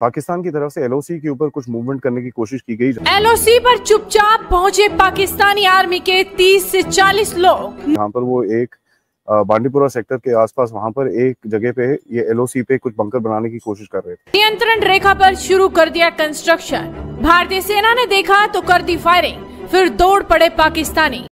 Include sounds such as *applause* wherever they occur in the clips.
पाकिस्तान की तरफ से एलओसी के ऊपर कुछ मूवमेंट करने की कोशिश की गई एलओसी पर चुपचाप पहुंचे पाकिस्तानी आर्मी के 30 से 40 लोग यहाँ पर वो एक बांडीपुरा सेक्टर के आसपास वहाँ पर एक जगह पे ये एलओसी पे कुछ बंकर बनाने की कोशिश कर रहे थे नियंत्रण रेखा पर शुरू कर दिया कंस्ट्रक्शन भारतीय सेना ने देखा तो कर दी फायरिंग फिर दौड़ पड़े Pakistani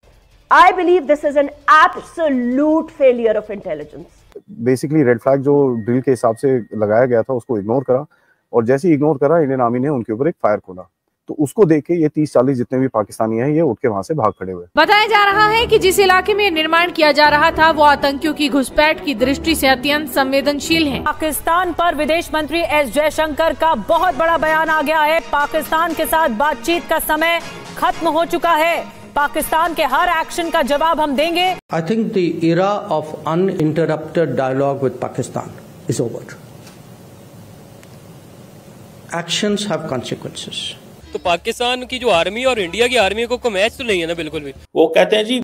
I believe this is an absolute failure of intelligence basically red flag जो ड्रिल के हिसाब से लगाया गया था उसको इग्नोर करा और जैसे इग्नोर करा इंडियन आर्मी ने उनके ऊपर एक फायर खोला तो उसको देख के ये तीस चालीस जितने भी पाकिस्तानी हैं ये उठ के वहाँ से भाग खड़े हुए बताया जा रहा है कि जिस इलाके में निर्माण किया जा रहा था वो आतंकियों की घुसपैठ की दृष्टि से अत्यंत संवेदनशील है पाकिस्तान पर विदेश मंत्री एस जयशंकर का बहुत बड़ा बयान आ गया है पाकिस्तान के साथ बातचीत का समय खत्म हो चुका है पाकिस्तान के हर एक्शन का जवाब हम देंगे I think the era of dialogue with Pakistan is over actions have consequences. तो पाकिस्तान की जो आर्मी और इंडिया की आर्मी को मैच तो नहीं है ना बिल्कुल भी वो कहते हैं जी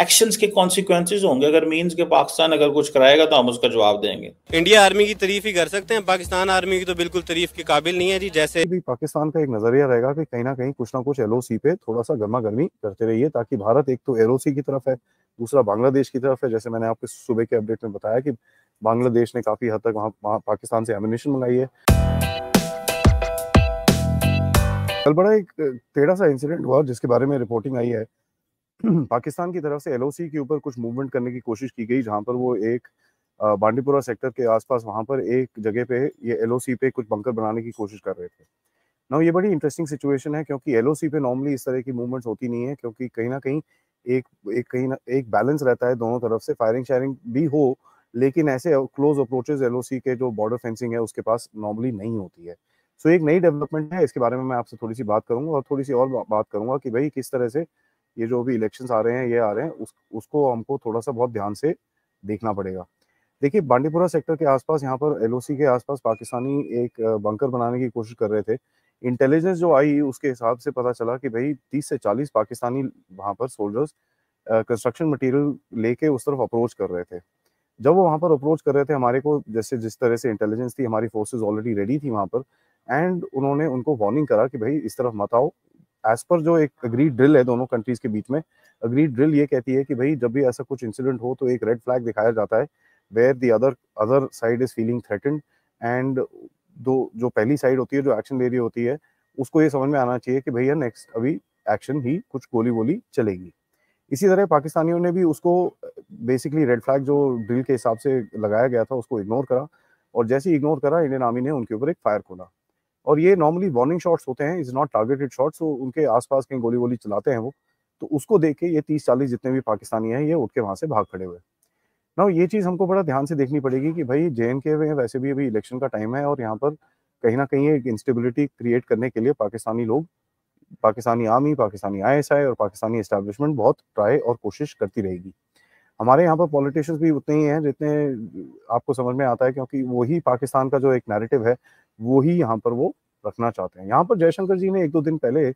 एक्शंस के कॉन्सिक्वेंसेज होंगे अगर मींस के पाकिस्तान अगर कुछ कराएगा तो हम उसका जवाब देंगे इंडिया आर्मी की तारीफ ही कर सकते हैं पाकिस्तान आर्मी की तो बिल्कुल तारीफ के काबिल नहीं है जी जैसे भी पाकिस्तान का एक नजरिया रहेगा कि कहीं ना कहीं कुछ ना कुछ एल पे थोड़ा सा गर्मा गर्मी करते रहिए ताकि भारत एक तो एल की तरफ है दूसरा बांग्लादेश की तरफ है जैसे मैंने आपके सुबह के अपडेट में बताया कि बांग्लादेश ने काफी हद तक वहाँ पाकिस्तान से एमिनेशन मंगाई है कल बड़ा एक टेढ़ा सा इंसिडेंट हुआ जिसके बारे में रिपोर्टिंग आई है *clears throat* पाकिस्तान की तरफ से एलओसी के ऊपर कुछ मूवमेंट करने की कोशिश की गई जहां पर वो एक बांडीपुरा सेक्टर के आसपास वहां पर एक जगह पे ये एलओसी पे कुछ बंकर बनाने की कोशिश कर रहे थे ना ये बड़ी इंटरेस्टिंग सिचुएशन है क्योंकि एलओसी पे नॉर्मली इस तरह की मूवमेंट्स होती नहीं है क्योंकि कहीं ना कहीं एक एक कहीं ना एक बैलेंस रहता है दोनों तरफ से फायरिंग शायरिंग भी हो लेकिन ऐसे क्लोज अप्रोचेज एलओसी के जो बॉर्डर फेंसिंग है उसके पास नॉर्मली नहीं होती है सो एक नई डेवलपमेंट है इसके बारे में मैं आपसे थोड़ी सी बात करूंगा और थोड़ी सी और बात करूंगा कि भाई किस तरह से ये जो भी इलेक्शन आ रहे हैं ये आ रहे हैं उस उसको हमको थोड़ा सा बहुत ध्यान से देखना पड़ेगा देखिए बांडीपुरा सेक्टर के आसपास यहाँ पर एलओसी के आसपास पाकिस्तानी एक बंकर बनाने की कोशिश कर रहे थे इंटेलिजेंस जो आई उसके हिसाब से पता चला कि भाई 30 से 40 पाकिस्तानी वहां पर सोल्जर्स कंस्ट्रक्शन मटेरियल लेके उस तरफ अप्रोच कर रहे थे जब वो वहाँ पर अप्रोच कर रहे थे हमारे को जैसे जिस तरह से इंटेलिजेंस थी हमारी फोर्सेज ऑलरेडी रेडी थी वहां पर एंड उन्होंने उनको वार्निंग करा कि भाई इस तरफ मत आओ एज पर जो एक अग्री ड्रिल है दोनों कंट्रीज के बीच में अग्रीड ड्रिल ये कहती है कि भाई जब भी ऐसा कुछ इंसिडेंट हो तो एक रेड फ्लैग दिखाया जाता है where the other other side is feeling threatened and though जो पहली साइड होती है जो एक्शन ले रही होती है उसको ये समझ में आना चाहिए कि भैया नेक्स्ट अभी एक्शन ही कुछ गोली वोली चलेगी इसी तरह पाकिस्तानियों ने भी उसको बेसिकली रेड फ्लैग जो ड्रिल के हिसाब से लगाया गया था उसको इग्नोर करा और जैसे इग्नोर करा इंडियन आर्मी ने उनके ऊपर एक फायर खोला और ये नॉर्मली वार्निंग शॉट्स होते हैं is not targeted shots so उनके आसपास कहीं गोली वोली चलाते हैं वो तो उसको देख के ये तीस चालीस जितने भी पाकिस्तानी हैं ये उठ के वहाँ से भाग खड़े हुए ना ये चीज़ हमको बड़ा ध्यान से देखनी पड़ेगी कि भाई जे एंड में वैसे भी अभी इलेक्शन का टाइम है और यहाँ पर कहीं ना कहीं एक इंस्टेबिलिटी क्रिएट करने के लिए पाकिस्तानी लोग पाकिस्तानी आर्मी पाकिस्तानी आई और पाकिस्तानी इस्टेब्लिशमेंट बहुत ट्राई और कोशिश करती रहेगी हमारे यहाँ पर पॉलिटिशियंस भी उतने ही हैं जितने आपको समझ में आता है क्योंकि वही पाकिस्तान का जो एक नैरेटिव है वो ही यहाँ पर वो रखना चाहते हैं यहाँ पर जयशंकर जी ने एक दो दिन पहले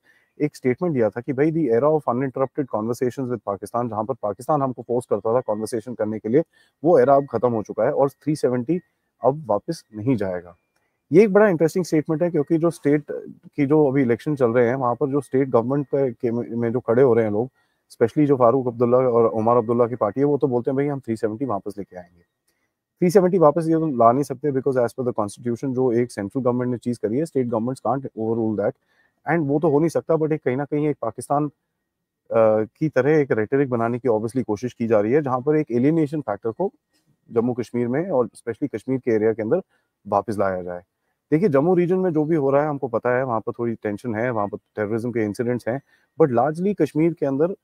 एक स्टेटमेंट दिया था कि भाई the era of uninterrupted conversation with Pakistan जहां पर पाकिस्तान हमको फोर्स करता था कॉन्वर्सेशन करने के लिए वो एरा अब खत्म हो चुका है और 370 अब वापस नहीं जाएगा ये एक बड़ा इंटरेस्टिंग स्टेटमेंट है क्योंकि जो स्टेट की जो अभी इलेक्शन चल रहे हैं वहाँ पर जो स्टेट गवर्नमेंट में जो खड़े हो रहे हैं लोग स्पेशली जो फारूक अब्दुल्ला और उमर अब्दुल्ला की पार्टी है वो तो बोलते हैं भाई हम 370 वापस लेके आएंगे थ्री सेवेंटी वापस ये तो ला नहीं सकते because as per the constitution जो एक सेंट्रल गवर्नमेंट ने चीज़ करी है state governments can't overrule that and वो तो हो नहीं सकता बट एक कहीं ना कहीं एक पाकिस्तान की तरह एक रेटरिक बनाने की ऑब्वियसली कोशिश की जा रही है जहाँ पर एक एलिनेशन फैक्टर को जम्मू कश्मीर में और स्पेशली कश्मीर के एरिया के अंदर वापस लाया जाए देखिए जम्मू रीजन में जो भी हो रहा है हमको पता है वहाँ पर थोड़ी टेंशन है वहाँ पर टेररिज्म के इंसिडेंट्स हैं बट लार्जली कश्मीर के अंदर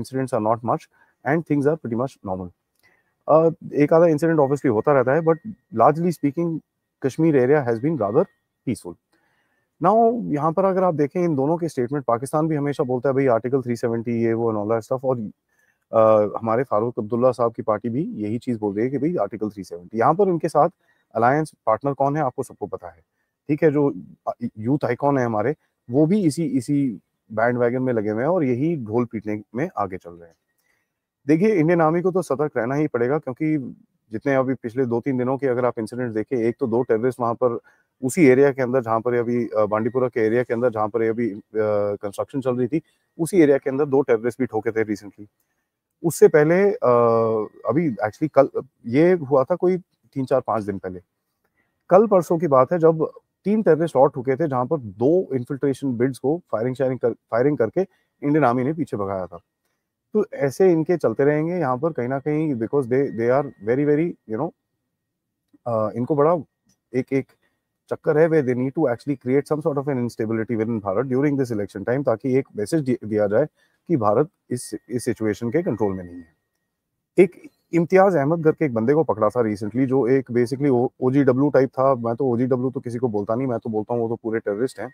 incidents are not much and things are pretty much normal एक आधा इंसिडेंट ऑब्वियसली होता रहता है but largely speaking Kashmir area has been rather peaceful now यहाँ पर अगर आप देखें इन दोनों के स्टेटमेंट पाकिस्तान भी हमेशा बोलता है भाई आर्टिकल 370 ये वो एंड ऑल दैट स्टफ और आ, हमारे फारूक अब्दुल्ला साहब की पार्टी भी यही चीज़ बोल रही है कि भाई आर्टिकल 370 यहाँ पर उनके साथ अलायंस पार्टनर कौन है आपको सबको पता है ठीक है जो यूथ आईकॉन है हमारे वो भी इसी इसी बैंड वैगन में लगे हुए हैं और यही ढोल पीटने में आगे चल रहे हैं देखिए इंडियन आर्मी को तो सतर्क रहना ही पड़ेगा क्योंकि जितने अभी पिछले दो तीन दिनों के अगर आप इंसिडेंट देखे एक तो दो टेररिस्ट वहां पर उसी एरिया के अंदर जहां पर अभी बांडीपुरा के एरिया के अंदर जहां पर अभी कंस्ट्रक्शन चल रही थी उसी एरिया के अंदर दो टेररिस्ट भी ठोके थे रिसेंटली उससे पहले अभी एक्चुअली कल ये हुआ था कोई तीन चार पांच दिन पहले कल परसों की बात है जब तीन टेररिस्ट और ठुके थे जहां पर दो इन्फिल्ट्रेशन बिड्स को फायरिंग शायरिंग कर, फायरिंग करके इंडियन आर्मी ने पीछे भगाया था तो ऐसे इनके चलते रहेंगे यहाँ पर कहीं ना कहीं because they they are very very you know इनको बड़ा एक एक चक्कर है वे they need to actually create some sort of an instability within Bharat during this election time ताकि एक मैसेज दिया जाए कि भारत इस इस सिचुएशन के कंट्रोल में नहीं है एक इम्तियाज अहमद करके एक बंदे को पकड़ा था रिसेंटली जो एक basically O G W type था मैं तो ओ जी डब्ल्यू तो किसी को बोलता नहीं मैं तो बोलता हूँ वो तो पूरे टेररिस्ट हैं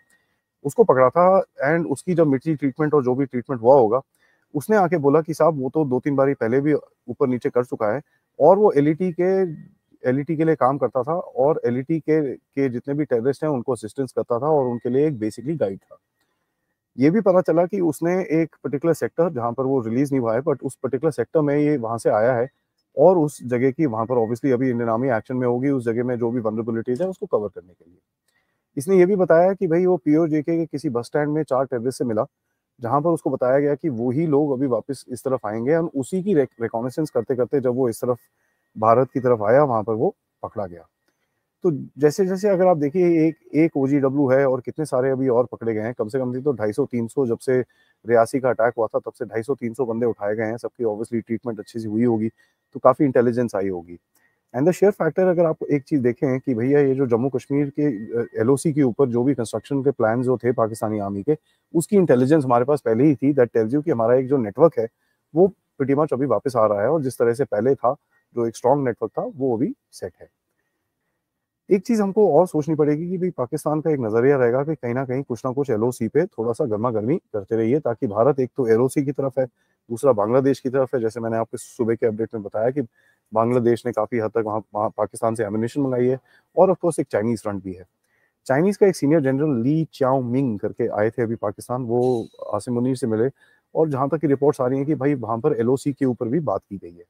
उसको पकड़ा था एंड उसकी जब मिर्ची ट्रीटमेंट और जो भी ट्रीटमेंट हुआ होगा उसने आके बोला कि साहब वो तो दो तीन बार पहले भी ऊपर नीचे कर चुका है और वो एल e के एल e के लिए काम करता था और एल e के के जितने भी टेररिस्ट हैं उनको असिस्टेंस करता था और उनके लिए एक बेसिकली गाइड था ये भी पता चला कि उसने एक पर्टिकुलर सेक्टर जहाँ पर वो रिलीज नहीं हुआ है बट उस पर्टिकुलर सेक्टर में ये वहाँ से आया है और उस जगह की वहाँ पर ऑब्वियसली अभी इंडियन आर्मी एक्शन में होगी उस जगह में जो भी वनरेबिलिटीज है उसको कवर करने के लिए इसने ये भी बताया कि भाई वो पीओ जे के किसी बस स्टैंड में चार टेररिस्ट से मिला जहां पर उसको बताया गया कि वो ही लोग अभी वापस इस तरफ आएंगे और उसी की रिकॉनेसेंस करते करते जब वो इस तरफ भारत की तरफ आया वहां पर वो पकड़ा गया तो जैसे जैसे अगर आप देखिए एक एक ओ है और कितने सारे अभी और पकड़े गए हैं कम से कम तो ढाई सौ तीन सौ जब से रियासी का अटैक हुआ था तब से ढाई सौ तीन सौ बंदे उठाए गए हैं सबकी ऑब्वियसली ट्रीटमेंट अच्छी सी हुई होगी तो काफ़ी इंटेलिजेंस आई होगी एंड द शेयर फैक्टर अगर आप एक चीज देखें कि भैया ये जो जम्मू कश्मीर के एल के ऊपर जो भी कंस्ट्रक्शन के प्लान जो थे पाकिस्तानी आर्मी के उसकी इंटेलिजेंस हमारे पास पहले ही थी दैट टेल्स यू कि हमारा एक जो नेटवर्क है वो प्रति मच अभी वापस आ रहा है और जिस तरह से पहले था जो एक स्ट्रॉन्ग नेटवर्क था वो अभी सेट है एक चीज हमको और सोचनी पड़ेगी कि भाई पाकिस्तान का एक नजरिया रहेगा कि कहीं ना कहीं कुछ ना कुछ एलओसी पे थोड़ा सा गर्मा गर्मी करते रहिए ताकि भारत एक तो एलओसी की तरफ है दूसरा बांग्लादेश की तरफ है जैसे मैंने आपके सुबह के अपडेट में बताया कि बांग्लादेश ने काफ़ी हद तक वहाँ पाकिस्तान से एमिनेशन मंगाई है और ऑफकोर्स एक चाइनीज़ फ्रंट भी है चाइनीज़ का एक सीनियर जनरल ली चाओ मिंग करके आए थे अभी पाकिस्तान वो आसिम मुनीर से मिले और जहाँ तक की रिपोर्ट्स आ रही हैं कि भाई वहाँ पर एल के ऊपर भी बात की गई है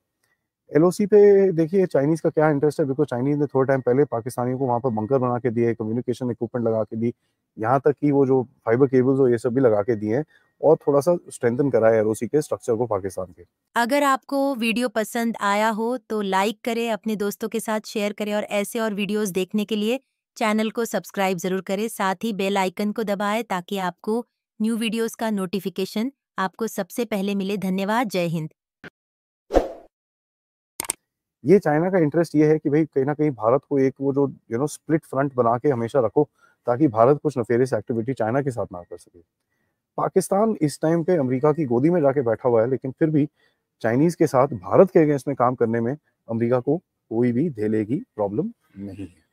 एल पे देखिए चाइनीज़ का क्या इंटरेस्ट है बिकॉज चाइनीज़ ने थोड़े टाइम पहले पाकिस्तानियों को वहाँ पर बंकर बना के दिए कम्युनिकेशन इक्विपमेंट लगा के दी यहाँ तक कि वो जो फाइबर केबल्स और ये सब भी लगा के दिए हैं और थोड़ा सा स्ट्रेंथन करा है एरोसी के स्ट्रक्चर को पाकिस्तान के अगर आपको वीडियो पसंद आया हो तो लाइक करें अपने दोस्तों के साथ शेयर करें और ऐसे और वीडियोस देखने के लिए चैनल को सब्सक्राइब जरूर करें साथ ही बेल आइकन को दबाएं ताकि आपको न्यू वीडियोस का नोटिफिकेशन आपको सबसे पहले मिले धन्यवाद जय हिंद ये चाइना का इंटरेस्ट ये है कि भाई कहीं ना कहीं भारत को एक वो जो यू नो स्प्लिट फ्रंट बना के हमेशा रखो ताकि भारत कुछ नफेरिस एक्टिविटी चाइना के साथ ना कर सके पाकिस्तान इस टाइम पे अमेरिका की गोदी में जाके बैठा हुआ है लेकिन फिर भी चाइनीज के साथ भारत के अगेंस्ट में काम करने में अमेरिका को कोई भी धेले की प्रॉब्लम नहीं है